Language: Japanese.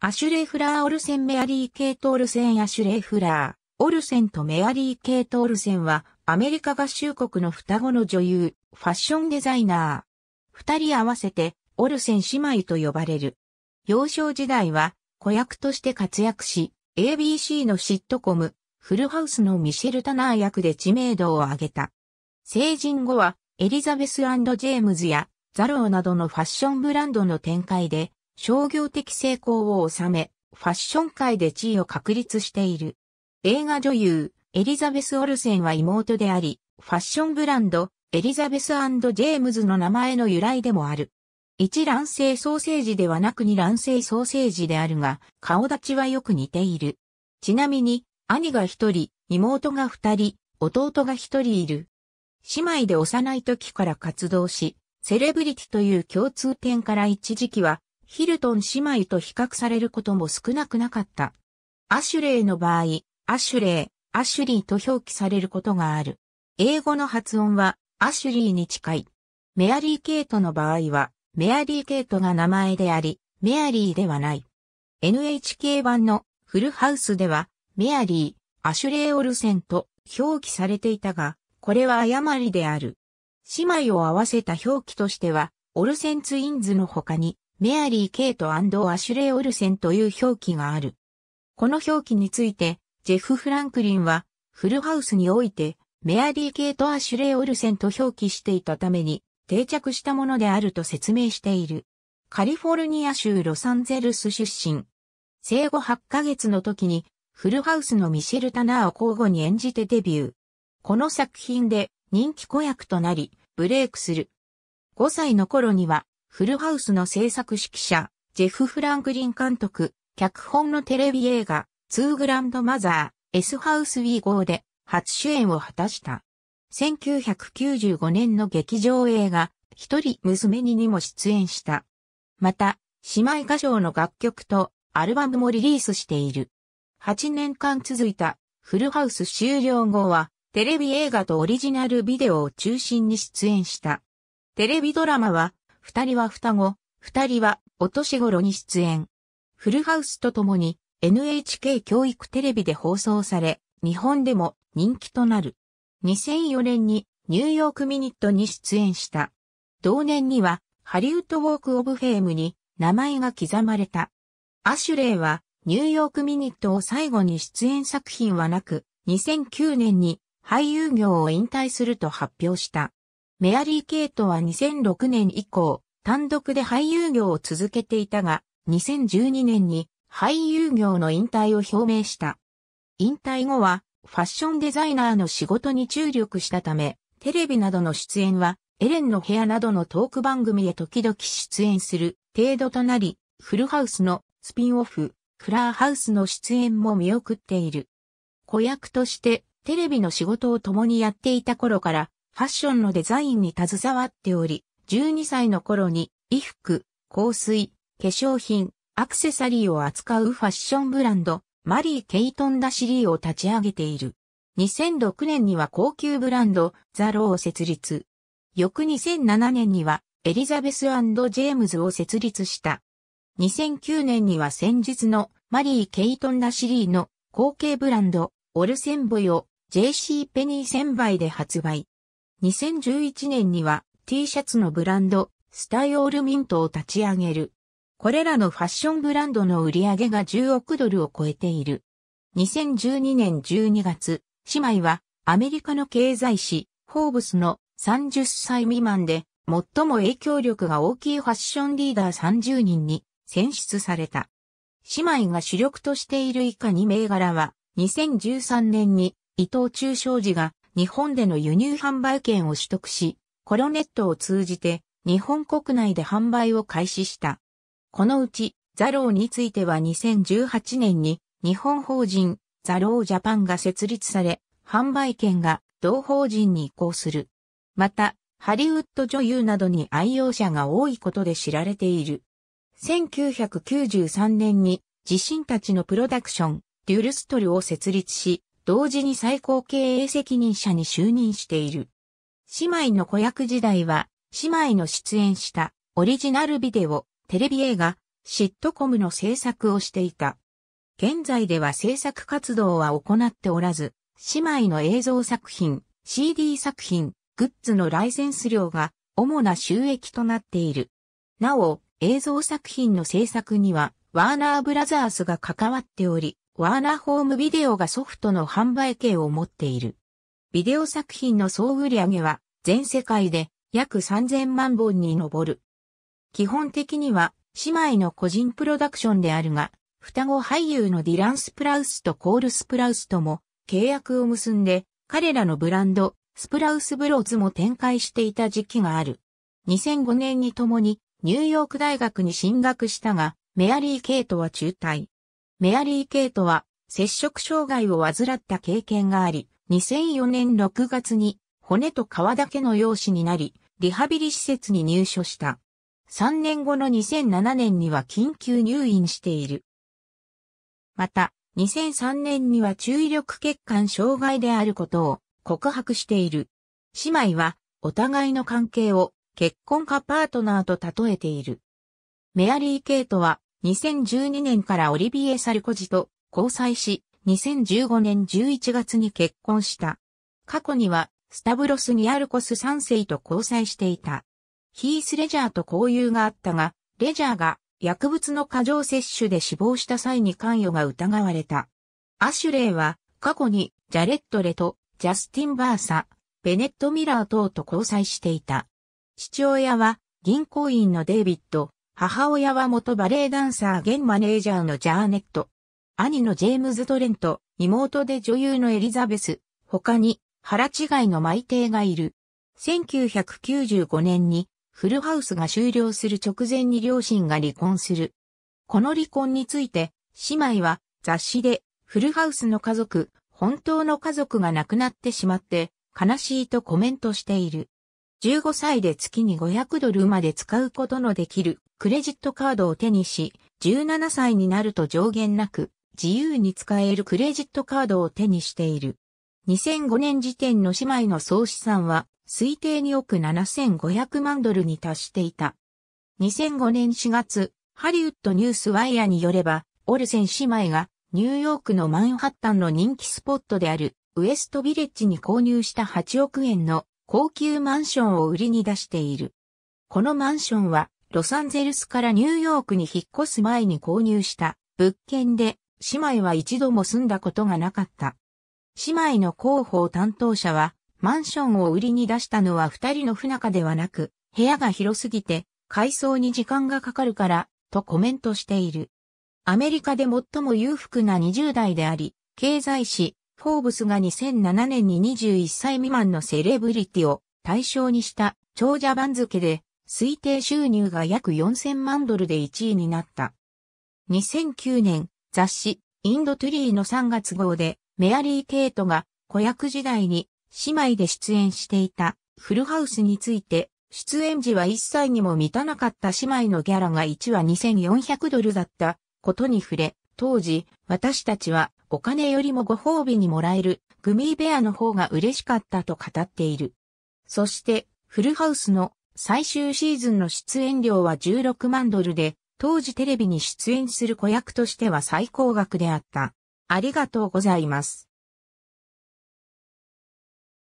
アシュレイ・フラー・オルセン・メアリー・ケイト・オルセン・アシュレイ・フラー、オルセンとメアリー・ケイト・オルセンは、アメリカ合衆国の双子の女優、ファッションデザイナー。二人合わせて、オルセン姉妹と呼ばれる。幼少時代は、子役として活躍し、ABC のシットコム、フルハウスのミシェル・タナー役で知名度を上げた。成人後は、エリザベスジェームズや、ザローなどのファッションブランドの展開で、商業的成功を収め、ファッション界で地位を確立している。映画女優、エリザベス・オルセンは妹であり、ファッションブランド、エリザベスジェームズの名前の由来でもある。一卵性ソーセージではなく二卵性ソーセージであるが、顔立ちはよく似ている。ちなみに、兄が一人、妹が二人、弟が一人いる。姉妹で幼い時から活動し、セレブリティという共通点から一時期はヒルトン姉妹と比較されることも少なくなかった。アシュレイの場合、アシュレイ、アシュリーと表記されることがある。英語の発音はアシュリーに近い。メアリー・ケイトの場合は、メアリー・ケイトが名前であり、メアリーではない。NHK 版のフルハウスでは、メアリー、アシュレイ・オルセンと表記されていたが、これは誤りである。姉妹を合わせた表記としては、オルセンツインズの他に、メアリー・ケイトアシュレイ・オルセンという表記がある。この表記について、ジェフ・フランクリンは、フルハウスにおいて、メアリー・ケイト・アシュレイ・オルセンと表記していたために、定着したものであると説明している。カリフォルニア州ロサンゼルス出身。生後8ヶ月の時に、フルハウスのミシェル・タナーを交互に演じてデビュー。この作品で人気子役となり、ブレイクする。5歳の頃には、フルハウスの制作指揮者、ジェフ・フランクリン監督、脚本のテレビ映画、ツーグランドマザー、S ハウスウィーゴーで初主演を果たした。1995年の劇場映画、一人娘ににも出演した。また、姉妹歌唱の楽曲とアルバムもリリースしている。8年間続いたフルハウス終了後は、テレビ映画とオリジナルビデオを中心に出演した。テレビドラマは二人は双子、二人はお年頃に出演。フルハウスと共に NHK 教育テレビで放送され、日本でも人気となる。2004年にニューヨークミニットに出演した。同年にはハリウッドウォークオブフェームに名前が刻まれた。アシュレイはニューヨークミニットを最後に出演作品はなく、2009年に俳優業を引退すると発表した。メアリー・ケイトは2006年以降、単独で俳優業を続けていたが、2012年に俳優業の引退を表明した。引退後は、ファッションデザイナーの仕事に注力したため、テレビなどの出演は、エレンの部屋などのトーク番組へ時々出演する程度となり、フルハウスのスピンオフ、クラーハウスの出演も見送っている。子役としてテレビの仕事を共にやっていた頃からファッションのデザインに携わっており、12歳の頃に衣服、香水、化粧品、アクセサリーを扱うファッションブランド、マリー・ケイトン・ダシリーを立ち上げている。2006年には高級ブランド、ザ・ローを設立。翌2007年には、エリザベス・ジェームズを設立した。2009年には先日のマリー・ケイトン・ダシリーの後継ブランド、オルセンボイを JC ペニー1000倍で発売。2011年には T シャツのブランド、スタイオールミントを立ち上げる。これらのファッションブランドの売り上げが10億ドルを超えている。2012年12月、姉妹はアメリカの経済誌、フォーブスの30歳未満で最も影響力が大きいファッションリーダー30人に選出された。姉妹が主力としている以下2銘柄は、2013年に伊藤忠商事が日本での輸入販売権を取得し、コロネットを通じて日本国内で販売を開始した。このうち、ザローについては2018年に日本法人ザロージャパンが設立され、販売権が同法人に移行する。また、ハリウッド女優などに愛用者が多いことで知られている。1993年に自身たちのプロダクション、デュルストルを設立し、同時に最高経営責任者に就任している。姉妹の子役時代は、姉妹の出演したオリジナルビデオ、テレビ映画、シットコムの制作をしていた。現在では制作活動は行っておらず、姉妹の映像作品、CD 作品、グッズのライセンス料が主な収益となっている。なお、映像作品の制作には、ワーナーブラザースが関わっており、ワーナーホームビデオがソフトの販売権を持っている。ビデオ作品の総売上は全世界で約3000万本に上る。基本的には姉妹の個人プロダクションであるが、双子俳優のディラン・スプラウスとコール・スプラウスとも契約を結んで、彼らのブランド、スプラウスブローズも展開していた時期がある。2005年に共にニューヨーク大学に進学したが、メアリー・ケイトは中退。メアリー・ケイトは、接触障害を患った経験があり、2004年6月に骨と皮だけの容姿になり、リハビリ施設に入所した。3年後の2007年には緊急入院している。また、2003年には注意力欠陥障害であることを告白している。姉妹はお互いの関係を結婚かパートナーと例えている。メアリー・ケイトは2012年からオリビエ・サルコジと交際し、2015年11月に結婚した。過去には、スタブロス・ニアルコス3世と交際していた。ヒース・レジャーと交友があったが、レジャーが薬物の過剰摂取で死亡した際に関与が疑われた。アシュレイは、過去にジャレット・レとジャスティン・バーサ、ベネット・ミラー等と交際していた。父親は銀行員のデイビッド、母親は元バレエダンサー現マネージャーのジャーネット。兄のジェームズ・トレント、妹で女優のエリザベス、他に腹違いのマイテイがいる。1995年にフルハウスが終了する直前に両親が離婚する。この離婚について、姉妹は雑誌でフルハウスの家族、本当の家族が亡くなってしまって悲しいとコメントしている。15歳で月に500ドルまで使うことのできるクレジットカードを手にし、17歳になると上限なく自由に使えるクレジットカードを手にしている。2005年時点の姉妹の総資産は推定2億7500万ドルに達していた。2005年4月、ハリウッドニュースワイヤによれば、オルセン姉妹がニューヨークのマンハッタンの人気スポットであるウエストビレッジに購入した8億円の高級マンションを売りに出している。このマンションは、ロサンゼルスからニューヨークに引っ越す前に購入した物件で、姉妹は一度も住んだことがなかった。姉妹の広報担当者は、マンションを売りに出したのは二人の不仲ではなく、部屋が広すぎて、改装に時間がかかるから、とコメントしている。アメリカで最も裕福な20代であり、経済誌、フォーブスが2007年に21歳未満のセレブリティを対象にした長者番付で推定収入が約4000万ドルで1位になった。2009年雑誌インドトゥリーの3月号でメアリー・ケイトが子役時代に姉妹で出演していたフルハウスについて出演時は1歳にも満たなかった姉妹のギャラが1は2400ドルだったことに触れ当時、私たちはお金よりもご褒美にもらえるグミーベアの方が嬉しかったと語っている。そして、フルハウスの最終シーズンの出演料は16万ドルで、当時テレビに出演する子役としては最高額であった。ありがとうございます。